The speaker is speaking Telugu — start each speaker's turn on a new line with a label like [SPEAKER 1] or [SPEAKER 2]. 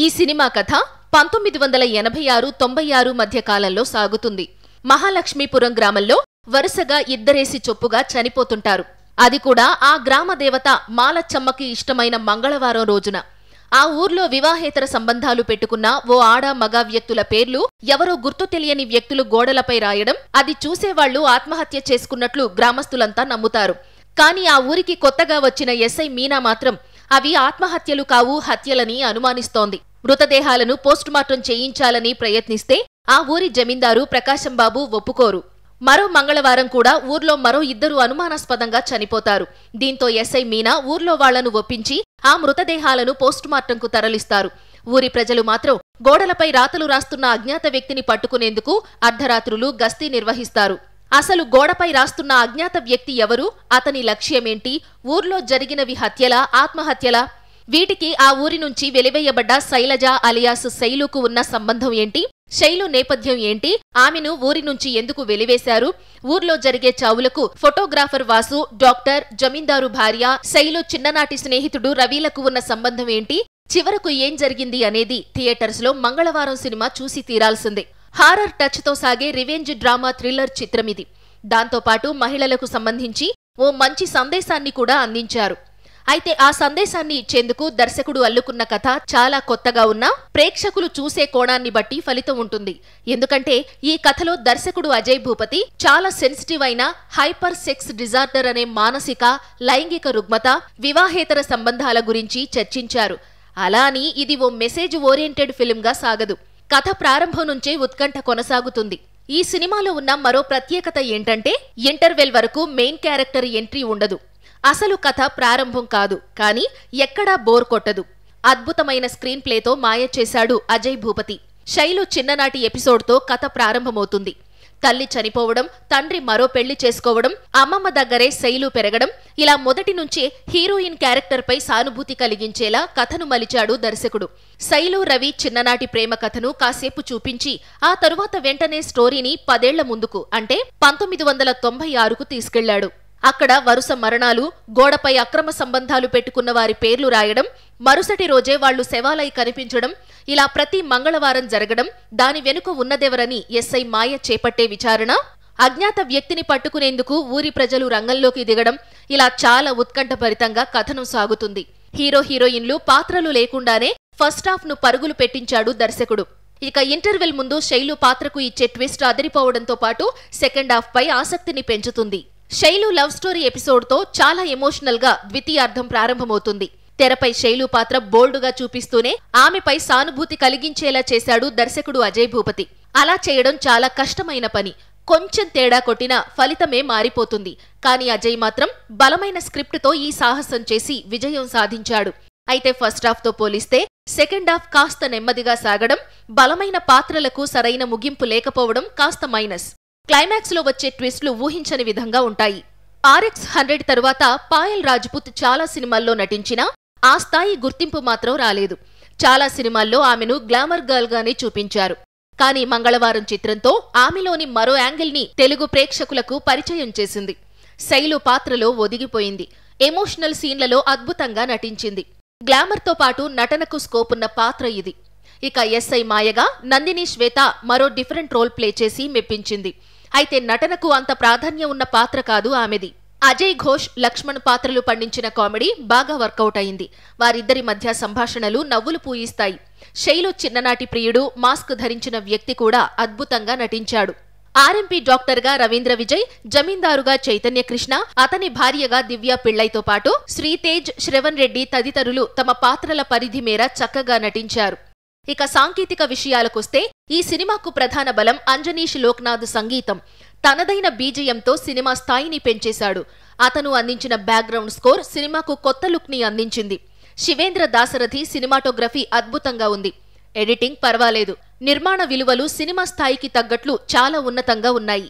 [SPEAKER 1] ఈ సినిమా కథ పంతొమ్మిది వందల ఎనభై ఆరు తొంభై ఆరు మధ్య కాలంలో సాగుతుంది మహాలక్ష్మీపురం గ్రామంలో వరుసగా ఇద్దరేసి చొప్పుగా చనిపోతుంటారు అది కూడా ఆ గ్రామ దేవత మాలచ్చమ్మకి ఇష్టమైన మంగళవారం రోజున ఆ ఊర్లో వివాహేతర సంబంధాలు పెట్టుకున్న ఓ ఆడ మగ వ్యక్తుల పేర్లు ఎవరో గుర్తు తెలియని వ్యక్తులు గోడలపై రాయడం అది చూసేవాళ్లు ఆత్మహత్య చేసుకున్నట్లు గ్రామస్తులంతా నమ్ముతారు కానీ ఆ ఊరికి కొత్తగా వచ్చిన ఎస్ఐ మీనా మాత్రం అవి ఆత్మహత్యలు కావు హత్యలని అనుమానిస్తోంది మృతదేహాలను పోస్టుమార్టం చేయించాలని ప్రయత్నిస్తే ఆ ఊరి జమీందారు ప్రకాశంబాబు ఒప్పుకోరు మరో మంగళవారం కూడా ఊర్లో మరో ఇద్దరు అనుమానాస్పదంగా చనిపోతారు దీంతో ఎస్ఐ మీనా ఊర్లో వాళ్లను ఒప్పించి ఆ మృతదేహాలను పోస్టుమార్టంకు తరలిస్తారు ఊరి ప్రజలు మాత్రం గోడలపై రాతలు రాస్తున్న అజ్ఞాత వ్యక్తిని పట్టుకునేందుకు అర్ధరాత్రులు గస్తీ నిర్వహిస్తారు అసలు గోడపై రాస్తున్న అజ్ఞాత వ్యక్తి ఎవరు అతని లక్ష్యమేంటి ఊర్లో జరిగినవి హత్యలా ఆత్మహత్యలా వీటికి ఆ ఊరి నుంచి వెలివేయబడ్డ శైలజ అలియాస్ శైలుకు ఉన్న సంబంధం ఏంటి శైలు నేపథ్యం ఏంటి ఆమెను ఊరి నుంచి ఎందుకు వెలివేశారు ఊర్లో జరిగే చావులకు ఫోటోగ్రాఫర్ వాసు డాక్టర్ జమీందారు భార్య శైలు చిన్ననాటి స్నేహితుడు రవీలకు ఉన్న సంబంధం ఏంటి చివరకు ఏం జరిగింది అనేది థియేటర్స్లో మంగళవారం సినిమా చూసి తీరాల్సిందే హారర్ టచ్తో సాగే రివెంజ్ డ్రామా థ్రిల్లర్ చిత్రమిది దాంతోపాటు మహిళలకు సంబంధించి ఓ మంచి సందేశాన్ని కూడా అందించారు అయితే ఆ సందేశాన్ని ఇచ్చేందుకు దర్శకుడు అల్లుకున్న కథ చాలా కొత్తగా ఉన్నా ప్రేక్షకులు చూసే కోణాన్ని బట్టి ఫలితం ఉంటుంది ఎందుకంటే ఈ కథలో దర్శకుడు అజయ్ భూపతి చాలా సెన్సిటివ్ అయిన హైపర్ సెక్స్ డిజార్డర్ అనే మానసిక లైంగిక రుగ్మత వివాహేతర సంబంధాల గురించి చర్చించారు అలా అని ఇది ఓ మెసేజ్ ఓరియంటెడ్ ఫిల్మ్గా సాగదు కథ ప్రారంభం నుంచే ఉత్కంఠ కొనసాగుతుంది ఈ సినిమాలో ఉన్న మరో ప్రత్యేకత ఏంటంటే ఇంటర్వెల్ వరకు మెయిన్ క్యారెక్టర్ ఎంట్రీ ఉండదు అసలు కథ ప్రారంభం కాదు కానీ ఎక్కడా బోర్ కొట్టదు అద్భుతమైన స్క్రీన్ ప్లేతో మాయ చేశాడు అజయ్ భూపతి శైలు చిన్ననాటి ఎపిసోడ్తో కథ ప్రారంభమవుతుంది తల్లి చనిపోవడం తండ్రి మరో పెళ్లి చేసుకోవడం అమ్మమ్మ దగ్గరే శైలు పెరగడం ఇలా మొదటి నుంచే హీరోయిన్ క్యారెక్టర్పై సానుభూతి కలిగించేలా కథను మలిచాడు దర్శకుడు శైలు రవి చిన్ననాటి ప్రేమ కథను కాసేపు చూపించి ఆ తరువాత వెంటనే స్టోరీని పదేళ్ల ముందుకు అంటే పంతొమ్మిది వందల తొంభై ఆరుకు తీసుకెళ్లాడు అక్కడ వరుస మరణాలు గోడపై అక్రమ సంబంధాలు పెట్టుకున్న వారి పేర్లు రాయడం మరుసటి రోజే వాళ్లు శవాలై కనిపించడం ఇలా ప్రతి మంగళవారం జరగడం దాని వెనుక ఉన్నదెవరని ఎస్ఐ మాయ చేపట్టే విచారణ అజ్ఞాత వ్యక్తిని పట్టుకునేందుకు ఊరి ప్రజలు రంగంలోకి దిగడం ఇలా చాలా ఉత్కంఠభరితంగా కథనం సాగుతుంది హీరో హీరోయిన్లు పాత్రలు లేకుండానే ఫస్ట్ హాఫ్ ను పరుగులు పెట్టించాడు దర్శకుడు ఇక ఇంటర్వెల్ ముందు శైలు పాత్రకు ఇచ్చే ట్విస్ట్ అదిరిపోవడంతో పాటు సెకండ్ హాఫ్ పై ఆసక్తిని పెంచుతుంది శైలు లవ్ స్టోరీ ఎపిసోడ్తో చాలా ఎమోషనల్గా ద్వితీయార్థం ప్రారంభమవుతుంది తెరపై శైలు పాత్ర బోల్డుగా చూపిస్తూనే ఆమెపై సానుభూతి కలిగించేలా చేశాడు దర్శకుడు అజయ్ భూపతి అలా చేయడం చాలా కష్టమైన పని కొంచెం తేడా కొట్టినా ఫలితమే మారిపోతుంది కానీ అజయ్ మాత్రం బలమైన స్క్రిప్ట్తో ఈ సాహసం చేసి విజయం సాధించాడు అయితే ఫస్ట్ హాఫ్తో పోలిస్తే సెకండ్ హాఫ్ కాస్త నెమ్మదిగా సాగడం బలమైన పాత్రలకు సరైన ముగింపు లేకపోవడం కాస్త మైనస్ క్లైమాక్స్లో వచ్చే ట్విస్ట్లు ఊహించని విధంగా ఉంటాయి ఆర్ఎక్స్ హండ్రెడ్ తరువాత పాయల్ రాజ్పుత్ చాలా సినిమాల్లో నటించినా ఆ స్థాయి గుర్తింపు మాత్రం రాలేదు చాలా సినిమాల్లో ఆమెను గ్లామర్ గర్ల్గానే చూపించారు కానీ మంగళవారం చిత్రంతో ఆమెలోని మరో యాంగిల్ని తెలుగు ప్రేక్షకులకు పరిచయం చేసింది శైలు పాత్రలో ఒదిగిపోయింది ఎమోషనల్ సీన్లలో అద్భుతంగా నటించింది గ్లామర్తో పాటు నటనకు స్కోప్ ఉన్న పాత్ర ఇది ఇక ఎస్ఐ మాయగా నందిని శ్వేత మరో డిఫరెంట్ రోల్ ప్లే చేసి మెప్పించింది అయితే నటనకు అంత ప్రాధాన్యం ఉన్న పాత్ర కాదు ఆమెది అజయ్ ఘోష్ లక్ష్మణ్ పాత్రలు పండించిన కామెడీ బాగా వర్కౌట్ అయింది వారిద్దరి మధ్య సంభాషణలు నవ్వులు పూయిస్తాయి శైలు చిన్ననాటి ప్రియుడు మాస్క్ ధరించిన వ్యక్తి కూడా అద్భుతంగా నటించాడు ఆర్ఎంపీ డాక్టర్గా రవీంద్ర విజయ్ జమీందారుగా చైతన్య కృష్ణ అతని భార్యగా దివ్య పిళ్లైతో పాటు శ్రీతేజ్ శ్రవణ్ రెడ్డి తదితరులు తమ పాత్రల పరిధి మేర చక్కగా నటించారు ఇక సాంకేతిక విషయాలకొస్తే ఈ సినిమాకు ప్రధాన బలం అంజనీష్ లోక్నాథ్ సంగీతం తనదైన బీజయంతో సినిమా స్థాయిని పెంచేశాడు అతను అందించిన బ్యాక్గ్రౌండ్ స్కోర్ సినిమాకు కొత్త లుక్ని అందించింది శివేంద్ర దాసరథి సినిమాటోగ్రఫీ అద్భుతంగా ఉంది ఎడిటింగ్ పర్వాలేదు నిర్మాణ విలువలు సినిమా స్థాయికి తగ్గట్లు చాలా ఉన్నతంగా ఉన్నాయి